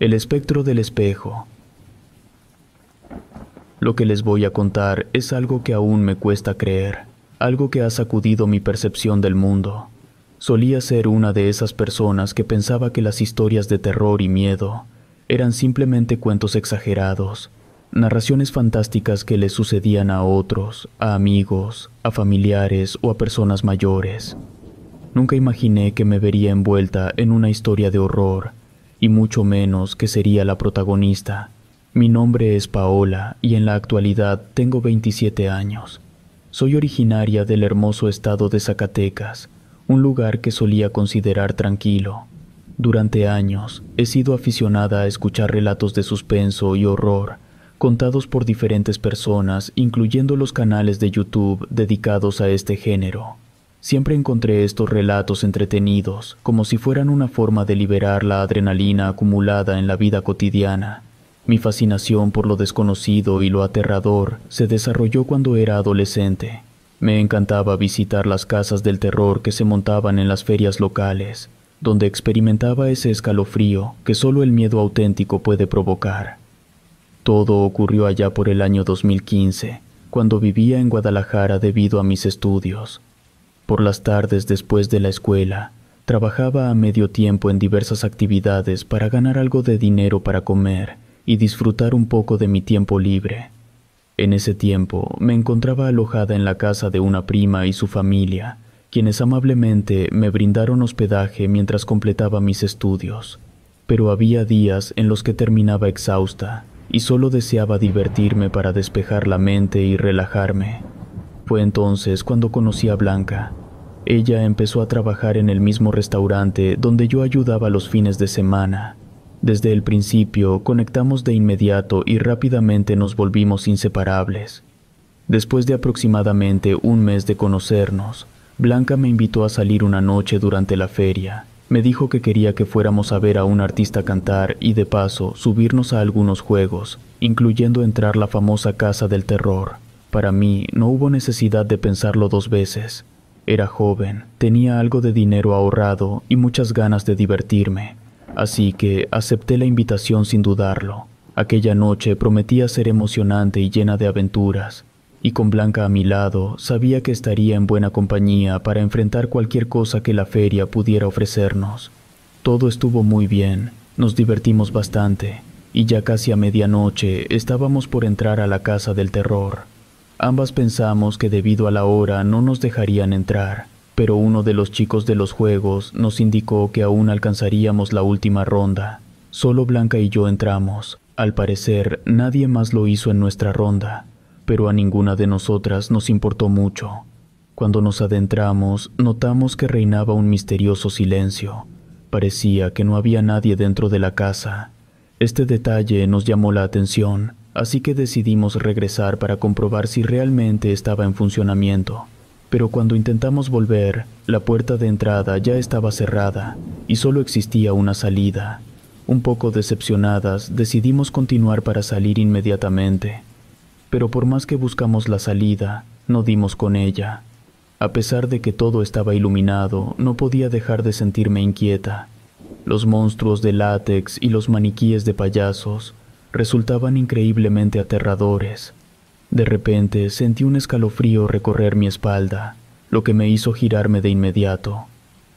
El espectro del espejo. Lo que les voy a contar es algo que aún me cuesta creer, algo que ha sacudido mi percepción del mundo. Solía ser una de esas personas que pensaba que las historias de terror y miedo eran simplemente cuentos exagerados, narraciones fantásticas que le sucedían a otros, a amigos, a familiares o a personas mayores. Nunca imaginé que me vería envuelta en una historia de horror y mucho menos que sería la protagonista. Mi nombre es Paola y en la actualidad tengo 27 años. Soy originaria del hermoso estado de Zacatecas, un lugar que solía considerar tranquilo. Durante años he sido aficionada a escuchar relatos de suspenso y horror contados por diferentes personas, incluyendo los canales de YouTube dedicados a este género. Siempre encontré estos relatos entretenidos, como si fueran una forma de liberar la adrenalina acumulada en la vida cotidiana. Mi fascinación por lo desconocido y lo aterrador se desarrolló cuando era adolescente. Me encantaba visitar las casas del terror que se montaban en las ferias locales, donde experimentaba ese escalofrío que solo el miedo auténtico puede provocar. Todo ocurrió allá por el año 2015, cuando vivía en Guadalajara debido a mis estudios. Por las tardes después de la escuela, trabajaba a medio tiempo en diversas actividades para ganar algo de dinero para comer y disfrutar un poco de mi tiempo libre. En ese tiempo me encontraba alojada en la casa de una prima y su familia, quienes amablemente me brindaron hospedaje mientras completaba mis estudios. Pero había días en los que terminaba exhausta y solo deseaba divertirme para despejar la mente y relajarme. Fue entonces cuando conocí a Blanca, ella empezó a trabajar en el mismo restaurante donde yo ayudaba los fines de semana. Desde el principio conectamos de inmediato y rápidamente nos volvimos inseparables. Después de aproximadamente un mes de conocernos, Blanca me invitó a salir una noche durante la feria. Me dijo que quería que fuéramos a ver a un artista cantar y de paso subirnos a algunos juegos, incluyendo entrar la famosa casa del terror. Para mí no hubo necesidad de pensarlo dos veces. Era joven, tenía algo de dinero ahorrado y muchas ganas de divertirme, así que acepté la invitación sin dudarlo. Aquella noche prometía ser emocionante y llena de aventuras, y con Blanca a mi lado sabía que estaría en buena compañía para enfrentar cualquier cosa que la feria pudiera ofrecernos. Todo estuvo muy bien, nos divertimos bastante, y ya casi a medianoche estábamos por entrar a la casa del terror. Ambas pensamos que debido a la hora no nos dejarían entrar, pero uno de los chicos de los juegos nos indicó que aún alcanzaríamos la última ronda. Solo Blanca y yo entramos. Al parecer, nadie más lo hizo en nuestra ronda, pero a ninguna de nosotras nos importó mucho. Cuando nos adentramos, notamos que reinaba un misterioso silencio. Parecía que no había nadie dentro de la casa. Este detalle nos llamó la atención así que decidimos regresar para comprobar si realmente estaba en funcionamiento. Pero cuando intentamos volver, la puerta de entrada ya estaba cerrada y solo existía una salida. Un poco decepcionadas, decidimos continuar para salir inmediatamente. Pero por más que buscamos la salida, no dimos con ella. A pesar de que todo estaba iluminado, no podía dejar de sentirme inquieta. Los monstruos de látex y los maniquíes de payasos resultaban increíblemente aterradores. De repente sentí un escalofrío recorrer mi espalda, lo que me hizo girarme de inmediato.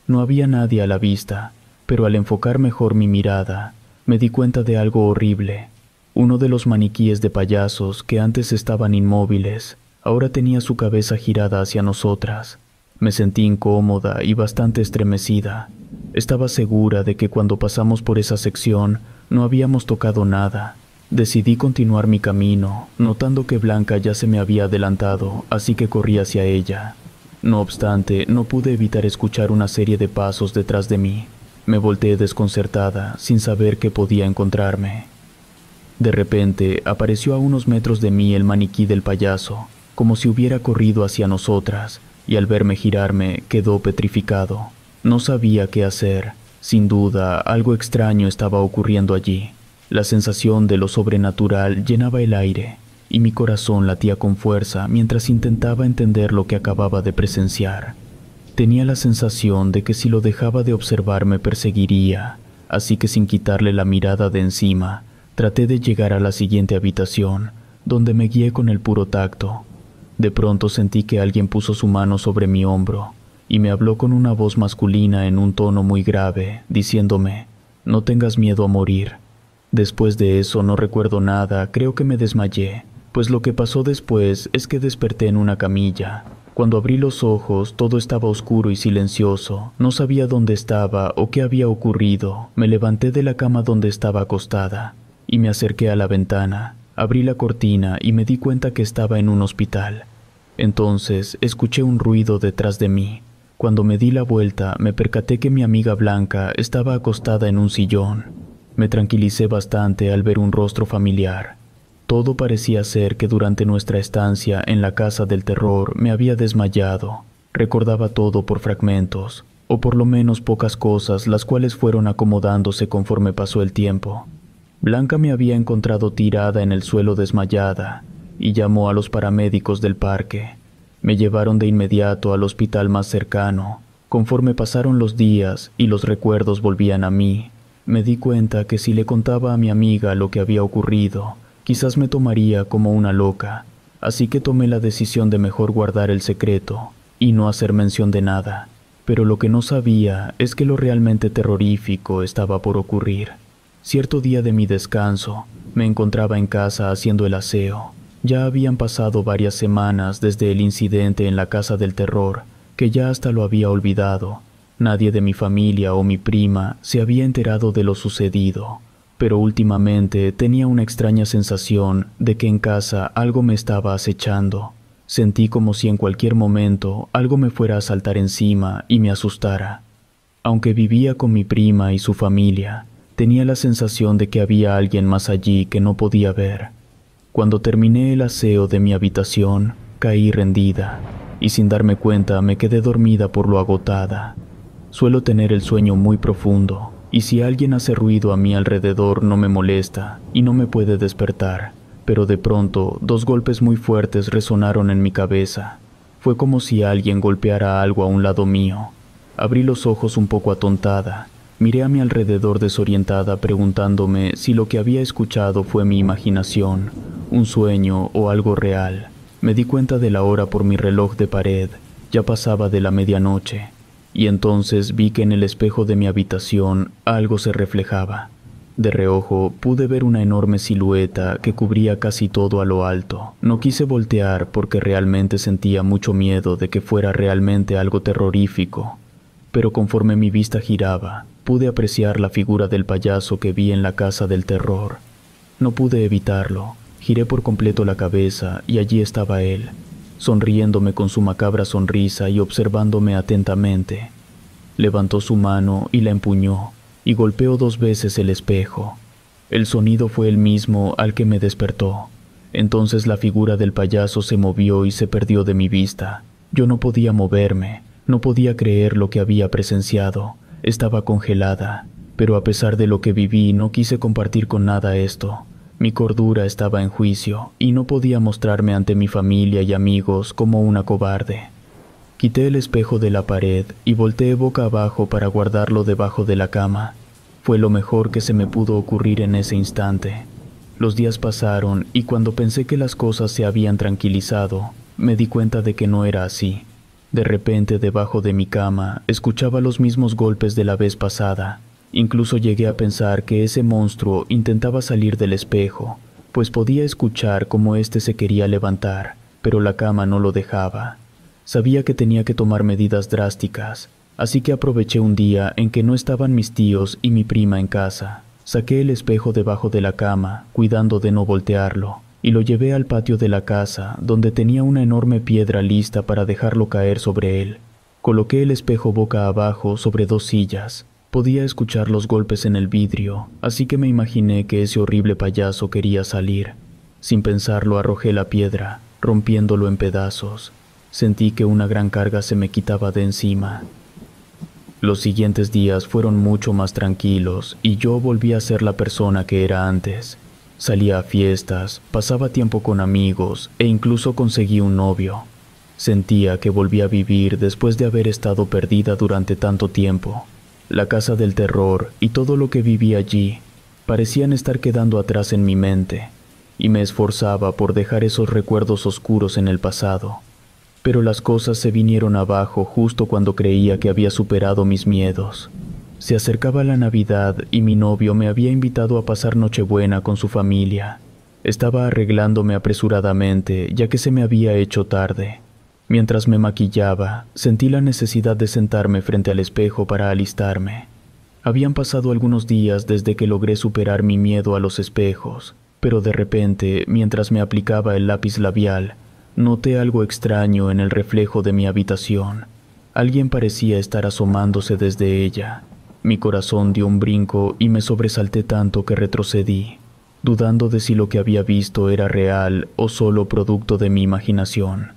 No había nadie a la vista, pero al enfocar mejor mi mirada, me di cuenta de algo horrible. Uno de los maniquíes de payasos que antes estaban inmóviles, ahora tenía su cabeza girada hacia nosotras. Me sentí incómoda y bastante estremecida. Estaba segura de que cuando pasamos por esa sección no habíamos tocado nada, Decidí continuar mi camino, notando que Blanca ya se me había adelantado, así que corrí hacia ella. No obstante, no pude evitar escuchar una serie de pasos detrás de mí. Me volteé desconcertada, sin saber que podía encontrarme. De repente, apareció a unos metros de mí el maniquí del payaso, como si hubiera corrido hacia nosotras, y al verme girarme quedó petrificado. No sabía qué hacer. Sin duda, algo extraño estaba ocurriendo allí. La sensación de lo sobrenatural llenaba el aire, y mi corazón latía con fuerza mientras intentaba entender lo que acababa de presenciar. Tenía la sensación de que si lo dejaba de observar me perseguiría, así que sin quitarle la mirada de encima, traté de llegar a la siguiente habitación, donde me guié con el puro tacto. De pronto sentí que alguien puso su mano sobre mi hombro y me habló con una voz masculina en un tono muy grave, diciéndome, no tengas miedo a morir, Después de eso no recuerdo nada, creo que me desmayé, pues lo que pasó después es que desperté en una camilla. Cuando abrí los ojos todo estaba oscuro y silencioso, no sabía dónde estaba o qué había ocurrido. Me levanté de la cama donde estaba acostada y me acerqué a la ventana. Abrí la cortina y me di cuenta que estaba en un hospital. Entonces escuché un ruido detrás de mí. Cuando me di la vuelta me percaté que mi amiga Blanca estaba acostada en un sillón. Me tranquilicé bastante al ver un rostro familiar. Todo parecía ser que durante nuestra estancia en la casa del terror me había desmayado. Recordaba todo por fragmentos, o por lo menos pocas cosas, las cuales fueron acomodándose conforme pasó el tiempo. Blanca me había encontrado tirada en el suelo desmayada, y llamó a los paramédicos del parque. Me llevaron de inmediato al hospital más cercano. Conforme pasaron los días y los recuerdos volvían a mí, me di cuenta que si le contaba a mi amiga lo que había ocurrido, quizás me tomaría como una loca, así que tomé la decisión de mejor guardar el secreto y no hacer mención de nada. Pero lo que no sabía es que lo realmente terrorífico estaba por ocurrir. Cierto día de mi descanso, me encontraba en casa haciendo el aseo. Ya habían pasado varias semanas desde el incidente en la casa del terror, que ya hasta lo había olvidado, Nadie de mi familia o mi prima se había enterado de lo sucedido, pero últimamente tenía una extraña sensación de que en casa algo me estaba acechando. Sentí como si en cualquier momento algo me fuera a saltar encima y me asustara. Aunque vivía con mi prima y su familia, tenía la sensación de que había alguien más allí que no podía ver. Cuando terminé el aseo de mi habitación, caí rendida, y sin darme cuenta me quedé dormida por lo agotada Suelo tener el sueño muy profundo, y si alguien hace ruido a mi alrededor no me molesta y no me puede despertar, pero de pronto dos golpes muy fuertes resonaron en mi cabeza. Fue como si alguien golpeara algo a un lado mío. Abrí los ojos un poco atontada, miré a mi alrededor desorientada preguntándome si lo que había escuchado fue mi imaginación, un sueño o algo real. Me di cuenta de la hora por mi reloj de pared, ya pasaba de la medianoche y entonces vi que en el espejo de mi habitación algo se reflejaba. De reojo pude ver una enorme silueta que cubría casi todo a lo alto. No quise voltear porque realmente sentía mucho miedo de que fuera realmente algo terrorífico. Pero conforme mi vista giraba, pude apreciar la figura del payaso que vi en la casa del terror. No pude evitarlo. Giré por completo la cabeza y allí estaba él, sonriéndome con su macabra sonrisa y observándome atentamente. Levantó su mano y la empuñó, y golpeó dos veces el espejo. El sonido fue el mismo al que me despertó. Entonces la figura del payaso se movió y se perdió de mi vista. Yo no podía moverme, no podía creer lo que había presenciado. Estaba congelada, pero a pesar de lo que viví no quise compartir con nada esto. Mi cordura estaba en juicio y no podía mostrarme ante mi familia y amigos como una cobarde. Quité el espejo de la pared y volteé boca abajo para guardarlo debajo de la cama. Fue lo mejor que se me pudo ocurrir en ese instante. Los días pasaron y cuando pensé que las cosas se habían tranquilizado, me di cuenta de que no era así. De repente debajo de mi cama escuchaba los mismos golpes de la vez pasada, Incluso llegué a pensar que ese monstruo intentaba salir del espejo, pues podía escuchar cómo éste se quería levantar, pero la cama no lo dejaba. Sabía que tenía que tomar medidas drásticas, así que aproveché un día en que no estaban mis tíos y mi prima en casa. Saqué el espejo debajo de la cama, cuidando de no voltearlo, y lo llevé al patio de la casa, donde tenía una enorme piedra lista para dejarlo caer sobre él. Coloqué el espejo boca abajo sobre dos sillas, Podía escuchar los golpes en el vidrio, así que me imaginé que ese horrible payaso quería salir. Sin pensarlo arrojé la piedra, rompiéndolo en pedazos. Sentí que una gran carga se me quitaba de encima. Los siguientes días fueron mucho más tranquilos y yo volví a ser la persona que era antes. Salía a fiestas, pasaba tiempo con amigos e incluso conseguí un novio. Sentía que volví a vivir después de haber estado perdida durante tanto tiempo. La casa del terror y todo lo que viví allí parecían estar quedando atrás en mi mente, y me esforzaba por dejar esos recuerdos oscuros en el pasado. Pero las cosas se vinieron abajo justo cuando creía que había superado mis miedos. Se acercaba la Navidad y mi novio me había invitado a pasar Nochebuena con su familia. Estaba arreglándome apresuradamente ya que se me había hecho tarde. Mientras me maquillaba, sentí la necesidad de sentarme frente al espejo para alistarme. Habían pasado algunos días desde que logré superar mi miedo a los espejos, pero de repente, mientras me aplicaba el lápiz labial, noté algo extraño en el reflejo de mi habitación. Alguien parecía estar asomándose desde ella. Mi corazón dio un brinco y me sobresalté tanto que retrocedí, dudando de si lo que había visto era real o solo producto de mi imaginación.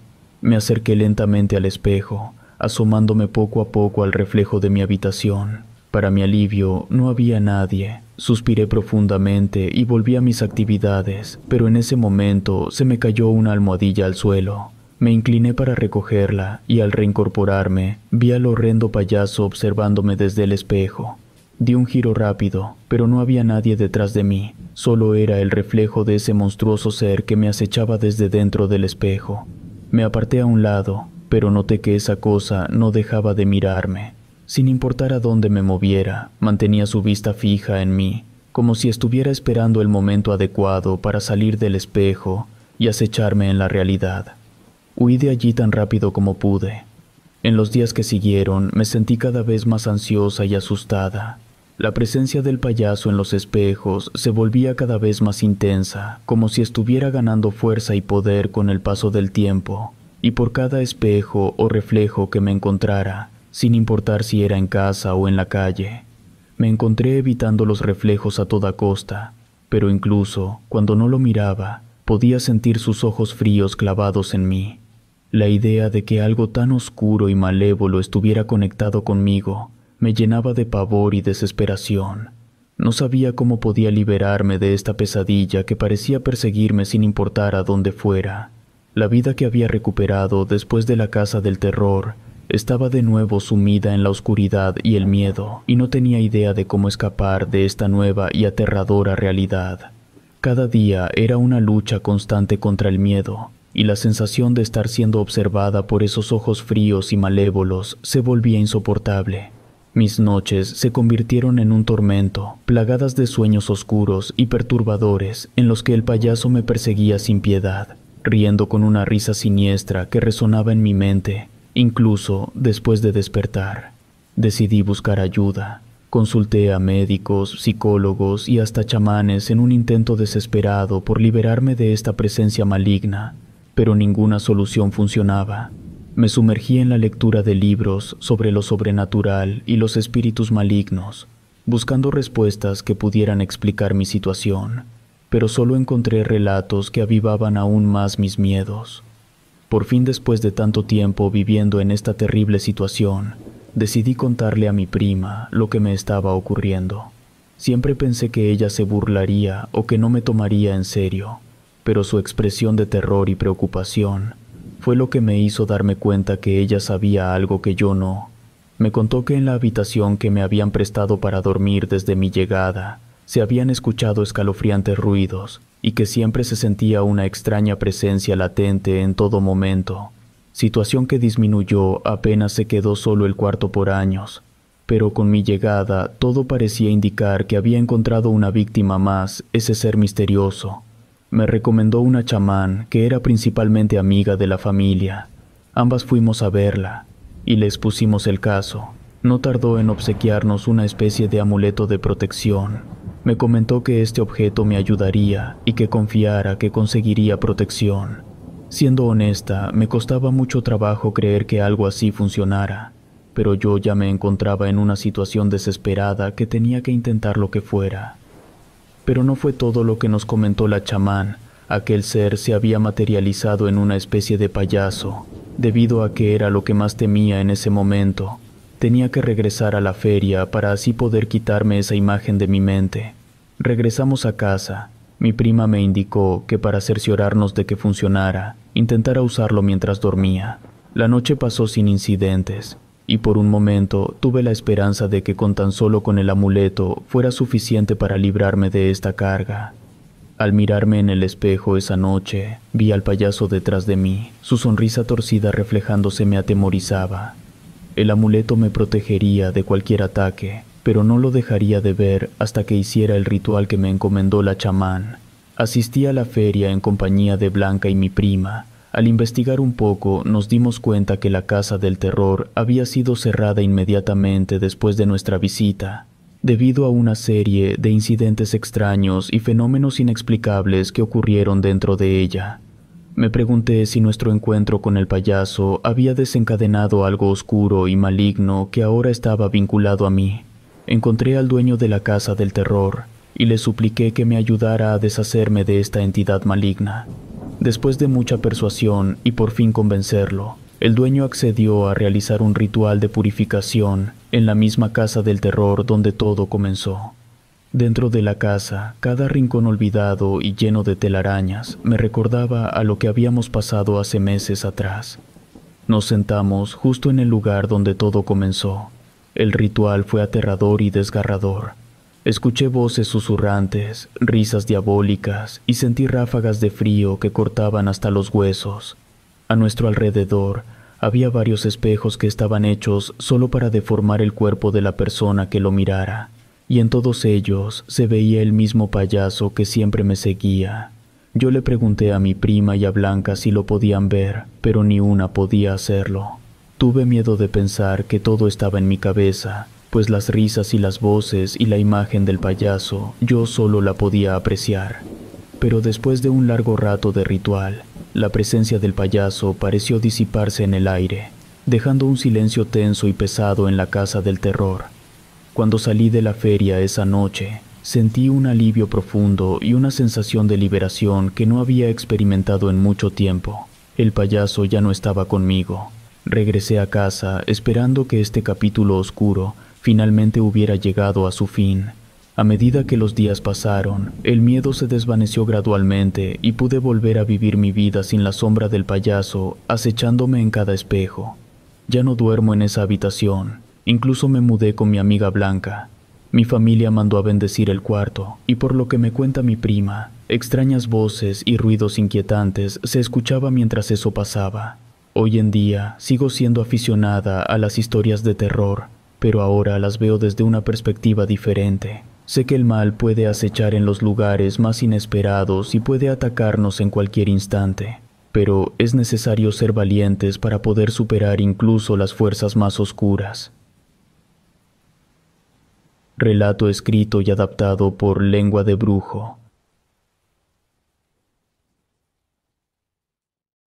Me acerqué lentamente al espejo, asomándome poco a poco al reflejo de mi habitación. Para mi alivio, no había nadie. Suspiré profundamente y volví a mis actividades, pero en ese momento se me cayó una almohadilla al suelo. Me incliné para recogerla y al reincorporarme vi al horrendo payaso observándome desde el espejo. Di un giro rápido, pero no había nadie detrás de mí, solo era el reflejo de ese monstruoso ser que me acechaba desde dentro del espejo. Me aparté a un lado, pero noté que esa cosa no dejaba de mirarme. Sin importar a dónde me moviera, mantenía su vista fija en mí, como si estuviera esperando el momento adecuado para salir del espejo y acecharme en la realidad. Huí de allí tan rápido como pude. En los días que siguieron me sentí cada vez más ansiosa y asustada, la presencia del payaso en los espejos se volvía cada vez más intensa, como si estuviera ganando fuerza y poder con el paso del tiempo, y por cada espejo o reflejo que me encontrara, sin importar si era en casa o en la calle, me encontré evitando los reflejos a toda costa, pero incluso cuando no lo miraba, podía sentir sus ojos fríos clavados en mí. La idea de que algo tan oscuro y malévolo estuviera conectado conmigo me llenaba de pavor y desesperación. No sabía cómo podía liberarme de esta pesadilla que parecía perseguirme sin importar a dónde fuera. La vida que había recuperado después de la casa del terror estaba de nuevo sumida en la oscuridad y el miedo, y no tenía idea de cómo escapar de esta nueva y aterradora realidad. Cada día era una lucha constante contra el miedo, y la sensación de estar siendo observada por esos ojos fríos y malévolos se volvía insoportable. Mis noches se convirtieron en un tormento, plagadas de sueños oscuros y perturbadores en los que el payaso me perseguía sin piedad, riendo con una risa siniestra que resonaba en mi mente, incluso después de despertar. Decidí buscar ayuda. Consulté a médicos, psicólogos y hasta chamanes en un intento desesperado por liberarme de esta presencia maligna, pero ninguna solución funcionaba. Me sumergí en la lectura de libros sobre lo sobrenatural y los espíritus malignos, buscando respuestas que pudieran explicar mi situación, pero solo encontré relatos que avivaban aún más mis miedos. Por fin después de tanto tiempo viviendo en esta terrible situación, decidí contarle a mi prima lo que me estaba ocurriendo. Siempre pensé que ella se burlaría o que no me tomaría en serio, pero su expresión de terror y preocupación fue lo que me hizo darme cuenta que ella sabía algo que yo no. Me contó que en la habitación que me habían prestado para dormir desde mi llegada, se habían escuchado escalofriantes ruidos y que siempre se sentía una extraña presencia latente en todo momento, situación que disminuyó apenas se quedó solo el cuarto por años, pero con mi llegada todo parecía indicar que había encontrado una víctima más, ese ser misterioso, me recomendó una chamán que era principalmente amiga de la familia. Ambas fuimos a verla y les pusimos el caso. No tardó en obsequiarnos una especie de amuleto de protección. Me comentó que este objeto me ayudaría y que confiara que conseguiría protección. Siendo honesta, me costaba mucho trabajo creer que algo así funcionara, pero yo ya me encontraba en una situación desesperada que tenía que intentar lo que fuera. Pero no fue todo lo que nos comentó la chamán. Aquel ser se había materializado en una especie de payaso, debido a que era lo que más temía en ese momento. Tenía que regresar a la feria para así poder quitarme esa imagen de mi mente. Regresamos a casa. Mi prima me indicó que para cerciorarnos de que funcionara, intentara usarlo mientras dormía. La noche pasó sin incidentes, y por un momento tuve la esperanza de que con tan solo con el amuleto fuera suficiente para librarme de esta carga. Al mirarme en el espejo esa noche, vi al payaso detrás de mí, su sonrisa torcida reflejándose me atemorizaba. El amuleto me protegería de cualquier ataque, pero no lo dejaría de ver hasta que hiciera el ritual que me encomendó la chamán. Asistí a la feria en compañía de Blanca y mi prima, al investigar un poco, nos dimos cuenta que la Casa del Terror había sido cerrada inmediatamente después de nuestra visita, debido a una serie de incidentes extraños y fenómenos inexplicables que ocurrieron dentro de ella. Me pregunté si nuestro encuentro con el payaso había desencadenado algo oscuro y maligno que ahora estaba vinculado a mí. Encontré al dueño de la Casa del Terror y le supliqué que me ayudara a deshacerme de esta entidad maligna. Después de mucha persuasión y por fin convencerlo, el dueño accedió a realizar un ritual de purificación en la misma casa del terror donde todo comenzó. Dentro de la casa, cada rincón olvidado y lleno de telarañas me recordaba a lo que habíamos pasado hace meses atrás. Nos sentamos justo en el lugar donde todo comenzó. El ritual fue aterrador y desgarrador, Escuché voces susurrantes, risas diabólicas y sentí ráfagas de frío que cortaban hasta los huesos. A nuestro alrededor había varios espejos que estaban hechos solo para deformar el cuerpo de la persona que lo mirara, y en todos ellos se veía el mismo payaso que siempre me seguía. Yo le pregunté a mi prima y a Blanca si lo podían ver, pero ni una podía hacerlo. Tuve miedo de pensar que todo estaba en mi cabeza pues las risas y las voces y la imagen del payaso yo solo la podía apreciar. Pero después de un largo rato de ritual, la presencia del payaso pareció disiparse en el aire, dejando un silencio tenso y pesado en la casa del terror. Cuando salí de la feria esa noche, sentí un alivio profundo y una sensación de liberación que no había experimentado en mucho tiempo. El payaso ya no estaba conmigo. Regresé a casa esperando que este capítulo oscuro finalmente hubiera llegado a su fin. A medida que los días pasaron, el miedo se desvaneció gradualmente y pude volver a vivir mi vida sin la sombra del payaso acechándome en cada espejo. Ya no duermo en esa habitación, incluso me mudé con mi amiga Blanca. Mi familia mandó a bendecir el cuarto, y por lo que me cuenta mi prima, extrañas voces y ruidos inquietantes se escuchaba mientras eso pasaba. Hoy en día sigo siendo aficionada a las historias de terror pero ahora las veo desde una perspectiva diferente. Sé que el mal puede acechar en los lugares más inesperados y puede atacarnos en cualquier instante, pero es necesario ser valientes para poder superar incluso las fuerzas más oscuras. Relato escrito y adaptado por Lengua de Brujo.